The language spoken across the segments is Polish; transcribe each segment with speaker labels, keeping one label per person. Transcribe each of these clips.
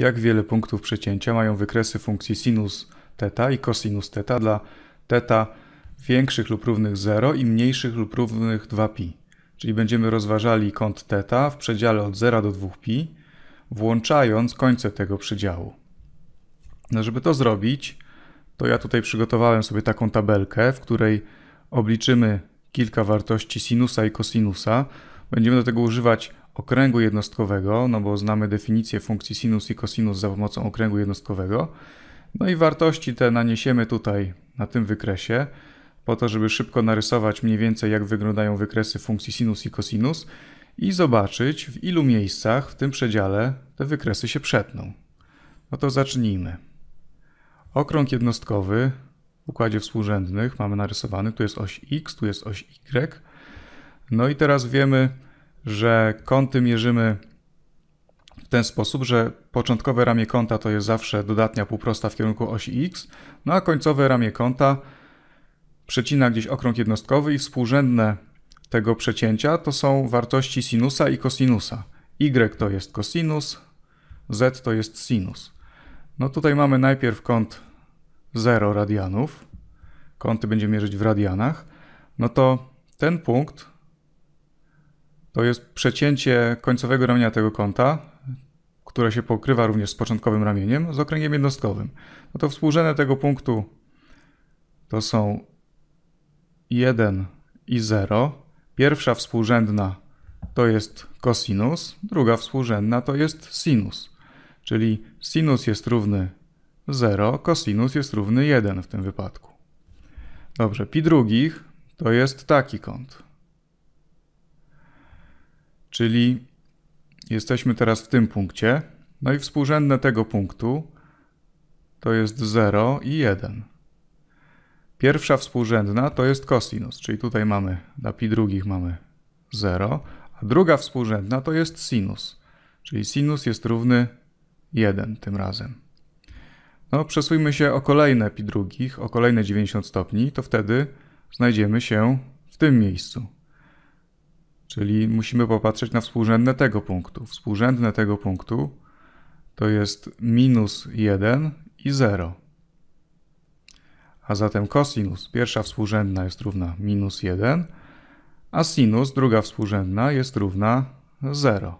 Speaker 1: jak wiele punktów przecięcia mają wykresy funkcji sinus teta i cosinus teta dla teta większych lub równych 0 i mniejszych lub równych 2π. Czyli będziemy rozważali kąt teta w przedziale od 0 do 2π, włączając końce tego przedziału. No żeby to zrobić, to ja tutaj przygotowałem sobie taką tabelkę, w której obliczymy kilka wartości sinusa i kosinusa. Będziemy do tego używać okręgu jednostkowego, no bo znamy definicję funkcji sinus i cosinus za pomocą okręgu jednostkowego. No i wartości te naniesiemy tutaj na tym wykresie, po to, żeby szybko narysować mniej więcej jak wyglądają wykresy funkcji sinus i cosinus i zobaczyć w ilu miejscach w tym przedziale te wykresy się przetną. No to zacznijmy. Okrąg jednostkowy w układzie współrzędnych mamy narysowany, tu jest oś x, tu jest oś y. No i teraz wiemy, że kąty mierzymy w ten sposób, że początkowe ramię kąta to jest zawsze dodatnia półprosta w kierunku osi x, no a końcowe ramię kąta przecina gdzieś okrąg jednostkowy i współrzędne tego przecięcia to są wartości sinusa i kosinusa. Y to jest kosinus, z to jest sinus. No tutaj mamy najpierw kąt 0 radianów. Kąty będziemy mierzyć w radianach. No to ten punkt to jest przecięcie końcowego ramienia tego kąta, które się pokrywa również z początkowym ramieniem, z okręgiem jednostkowym. No to współrzędne tego punktu to są 1 i 0. Pierwsza współrzędna to jest kosinus, druga współrzędna to jest sinus. Czyli sinus jest równy 0, kosinus jest równy 1 w tym wypadku. Dobrze, pi drugich to jest taki kąt. Czyli jesteśmy teraz w tym punkcie. No i współrzędne tego punktu to jest 0 i 1. Pierwsza współrzędna to jest cosinus, czyli tutaj mamy, dla pi drugich mamy 0, a druga współrzędna to jest sinus, czyli sinus jest równy 1 tym razem. No, przesuńmy się o kolejne pi drugich, o kolejne 90 stopni, to wtedy znajdziemy się w tym miejscu. Czyli musimy popatrzeć na współrzędne tego punktu. Współrzędne tego punktu to jest minus 1 i 0. A zatem cosinus pierwsza współrzędna jest równa minus 1, a sinus, druga współrzędna, jest równa 0.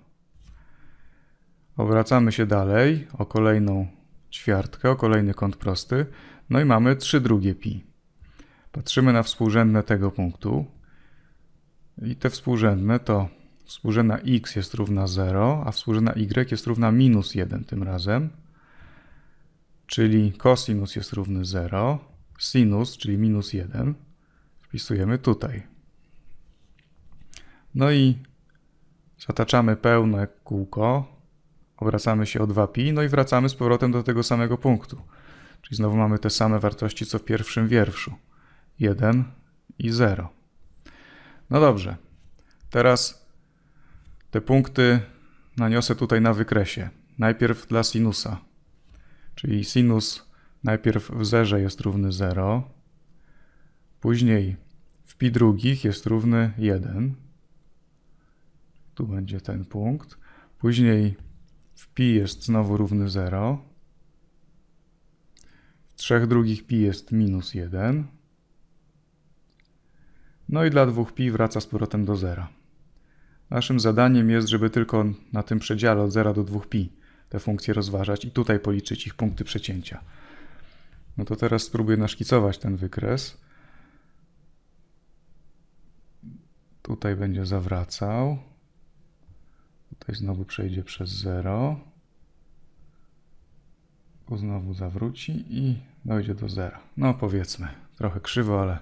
Speaker 1: Obracamy się dalej o kolejną ćwiartkę, o kolejny kąt prosty, no i mamy 3 drugie pi. Patrzymy na współrzędne tego punktu, i te współrzędne to współrzędna x jest równa 0, a współrzędna y jest równa minus 1 tym razem. Czyli cosinus jest równy 0, sinus, czyli minus 1, wpisujemy tutaj. No i zataczamy pełne kółko, obracamy się o 2pi, no i wracamy z powrotem do tego samego punktu. Czyli znowu mamy te same wartości co w pierwszym wierszu. 1 i 0. No dobrze. Teraz te punkty naniosę tutaj na wykresie. Najpierw dla sinusa. Czyli sinus najpierw w zerze jest równy 0, później w pi drugich jest równy 1. Tu będzie ten punkt. Później w pi jest znowu równy 0. W trzech drugich pi jest minus 1. No i dla 2pi wraca z powrotem do zera. Naszym zadaniem jest, żeby tylko na tym przedziale od 0 do 2pi te funkcje rozważać i tutaj policzyć ich punkty przecięcia. No to teraz spróbuję naszkicować ten wykres. Tutaj będzie zawracał. Tutaj znowu przejdzie przez 0. Tu znowu zawróci i dojdzie do zera. No powiedzmy, trochę krzywo, ale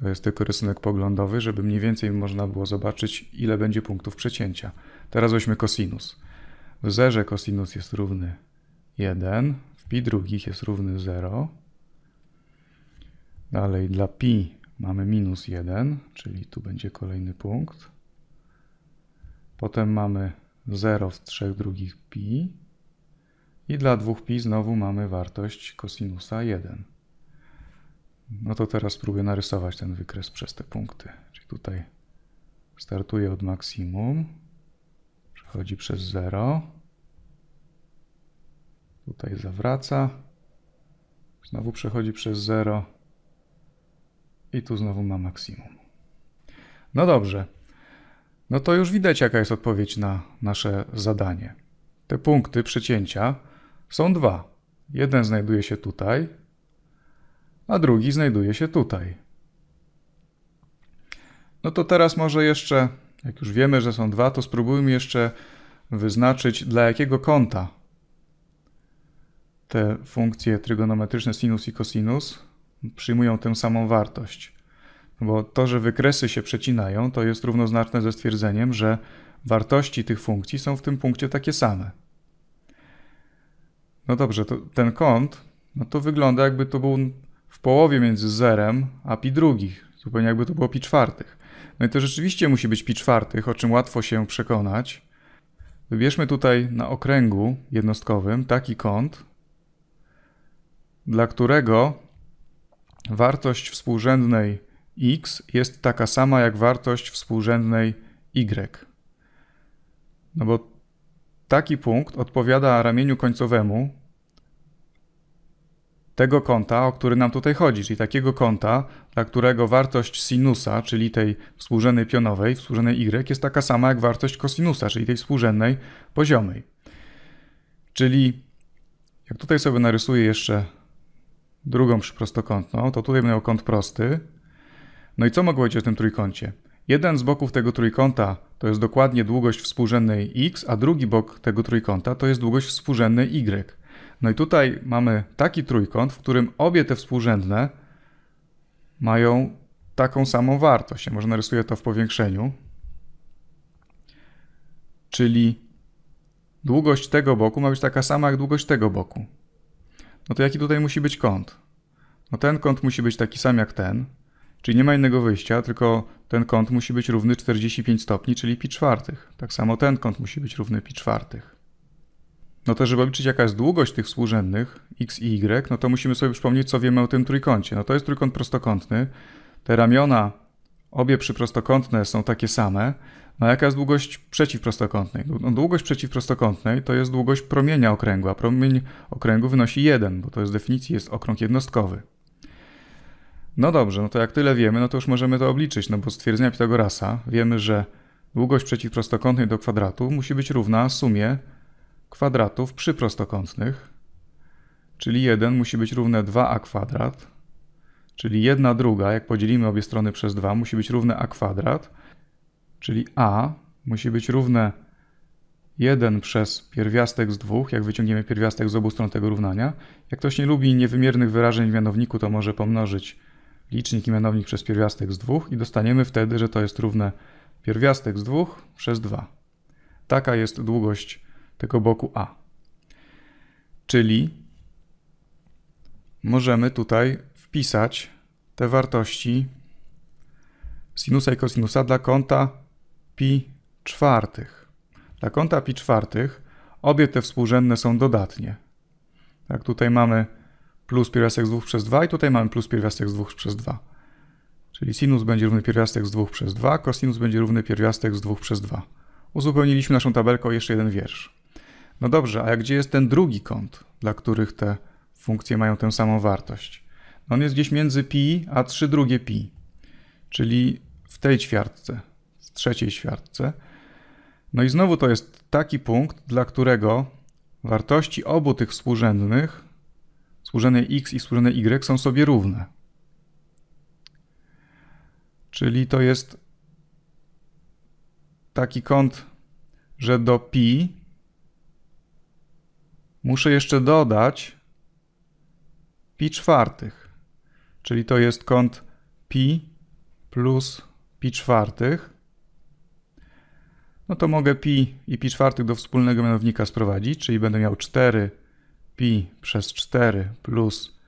Speaker 1: to jest tylko rysunek poglądowy, żeby mniej więcej można było zobaczyć, ile będzie punktów przecięcia. Teraz weźmy kosinus. W zerze kosinus jest równy 1, w pi drugich jest równy 0. Dalej dla pi mamy minus 1, czyli tu będzie kolejny punkt. Potem mamy 0 w trzech drugich pi. I dla 2pi znowu mamy wartość kosinusa 1. No to teraz spróbuję narysować ten wykres przez te punkty. Czyli tutaj startuje od maksimum, przechodzi przez 0, tutaj zawraca, znowu przechodzi przez 0 i tu znowu ma maksimum. No dobrze, no to już widać jaka jest odpowiedź na nasze zadanie. Te punkty przecięcia są dwa. Jeden znajduje się tutaj, a drugi znajduje się tutaj. No to teraz może jeszcze, jak już wiemy, że są dwa, to spróbujmy jeszcze wyznaczyć dla jakiego kąta te funkcje trygonometryczne sinus i cosinus przyjmują tę samą wartość. Bo to, że wykresy się przecinają, to jest równoznaczne ze stwierdzeniem, że wartości tych funkcji są w tym punkcie takie same. No dobrze, ten kąt, no to wygląda jakby to był w połowie między zerem a pi drugich, zupełnie jakby to było pi czwartych. No i to rzeczywiście musi być pi czwartych, o czym łatwo się przekonać. Wybierzmy tutaj na okręgu jednostkowym taki kąt, dla którego wartość współrzędnej x jest taka sama jak wartość współrzędnej y. No bo taki punkt odpowiada ramieniu końcowemu tego kąta, o który nam tutaj chodzi, czyli takiego kąta, dla którego wartość sinusa, czyli tej współrzędnej pionowej, współrzędnej y, jest taka sama jak wartość kosinusa, czyli tej współrzędnej poziomej. Czyli jak tutaj sobie narysuję jeszcze drugą przyprostokątną, to tutaj będę miał kąt prosty. No i co mogę powiedzieć o tym trójkącie? Jeden z boków tego trójkąta to jest dokładnie długość współrzędnej x, a drugi bok tego trójkąta to jest długość współrzędnej y. No i tutaj mamy taki trójkąt, w którym obie te współrzędne mają taką samą wartość. Ja może narysuję to w powiększeniu. Czyli długość tego boku ma być taka sama jak długość tego boku. No to jaki tutaj musi być kąt? No ten kąt musi być taki sam jak ten, czyli nie ma innego wyjścia, tylko ten kąt musi być równy 45 stopni, czyli pi czwartych. Tak samo ten kąt musi być równy pi czwartych no to żeby obliczyć jaka jest długość tych współrzędnych x i y, no to musimy sobie przypomnieć, co wiemy o tym trójkącie. No to jest trójkąt prostokątny. Te ramiona, obie przyprostokątne są takie same. No jaka jest długość przeciwprostokątnej? No, no, długość przeciwprostokątnej to jest długość promienia okręgu, a promień okręgu wynosi 1, bo to jest definicji jest okrąg jednostkowy. No dobrze, no to jak tyle wiemy, no to już możemy to obliczyć, no bo z twierdzenia Pitagorasa wiemy, że długość przeciwprostokątnej do kwadratu musi być równa sumie kwadratów przyprostokątnych, czyli 1 musi być równe 2a kwadrat, czyli 1 druga, jak podzielimy obie strony przez 2, musi być równe a kwadrat, czyli a musi być równe 1 przez pierwiastek z 2, jak wyciągniemy pierwiastek z obu stron tego równania. Jak ktoś nie lubi niewymiernych wyrażeń w mianowniku, to może pomnożyć licznik i mianownik przez pierwiastek z 2 i dostaniemy wtedy, że to jest równe pierwiastek z 2 przez 2. Taka jest długość tego boku A. Czyli możemy tutaj wpisać te wartości sinusa i kosinusa dla kąta pi czwartych. Dla kąta pi czwartych obie te współrzędne są dodatnie. Tak, tutaj mamy plus pierwiastek z 2 przez 2 i tutaj mamy plus pierwiastek z 2 przez 2. Czyli sinus będzie równy pierwiastek z 2 przez 2, kosinus będzie równy pierwiastek z 2 przez 2. Uzupełniliśmy naszą tabelkę o jeszcze jeden wiersz. No dobrze, a gdzie jest ten drugi kąt, dla których te funkcje mają tę samą wartość? No on jest gdzieś między pi a 3 drugie pi, czyli w tej ćwiartce, w trzeciej ćwiartce. No i znowu to jest taki punkt, dla którego wartości obu tych współrzędnych, współrzędnej x i współrzędnej y są sobie równe. Czyli to jest taki kąt, że do pi Muszę jeszcze dodać pi czwartych, czyli to jest kąt pi plus pi czwartych. No to mogę pi i pi czwartych do wspólnego mianownika sprowadzić, czyli będę miał 4 pi przez 4 plus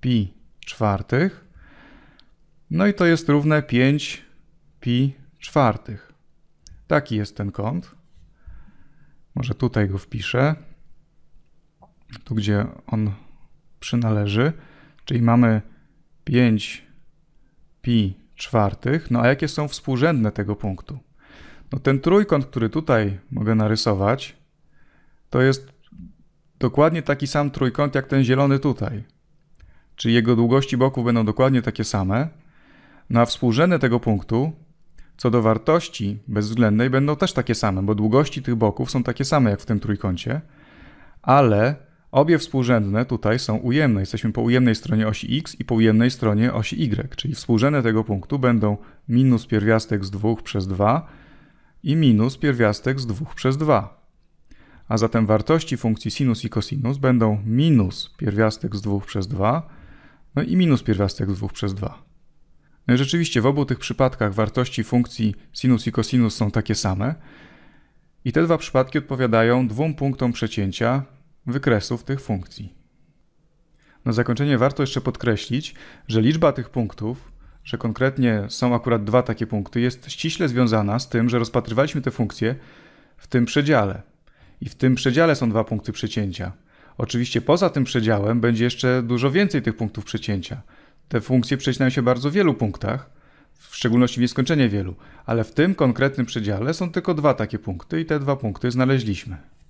Speaker 1: pi czwartych. No i to jest równe 5 pi czwartych. Taki jest ten kąt. Może tutaj go wpiszę tu gdzie on przynależy, czyli mamy 5 pi czwartych, no a jakie są współrzędne tego punktu? No ten trójkąt, który tutaj mogę narysować, to jest dokładnie taki sam trójkąt jak ten zielony tutaj. Czyli jego długości boków będą dokładnie takie same. No a współrzędne tego punktu co do wartości bezwzględnej będą też takie same, bo długości tych boków są takie same jak w tym trójkącie, ale Obie współrzędne tutaj są ujemne. Jesteśmy po ujemnej stronie osi x i po ujemnej stronie osi y, czyli współrzędne tego punktu będą minus pierwiastek z 2 przez 2 i minus pierwiastek z 2 przez 2. A zatem wartości funkcji sinus i cosinus będą minus pierwiastek z 2 przez 2 no i minus pierwiastek z 2 przez 2. No i rzeczywiście w obu tych przypadkach wartości funkcji sinus i cosinus są takie same. I te dwa przypadki odpowiadają dwóm punktom przecięcia wykresów tych funkcji. Na zakończenie warto jeszcze podkreślić, że liczba tych punktów, że konkretnie są akurat dwa takie punkty, jest ściśle związana z tym, że rozpatrywaliśmy te funkcje w tym przedziale. I w tym przedziale są dwa punkty przecięcia. Oczywiście poza tym przedziałem będzie jeszcze dużo więcej tych punktów przecięcia. Te funkcje przecinają się bardzo wielu punktach, w szczególności w nieskończenie wielu, ale w tym konkretnym przedziale są tylko dwa takie punkty i te dwa punkty znaleźliśmy.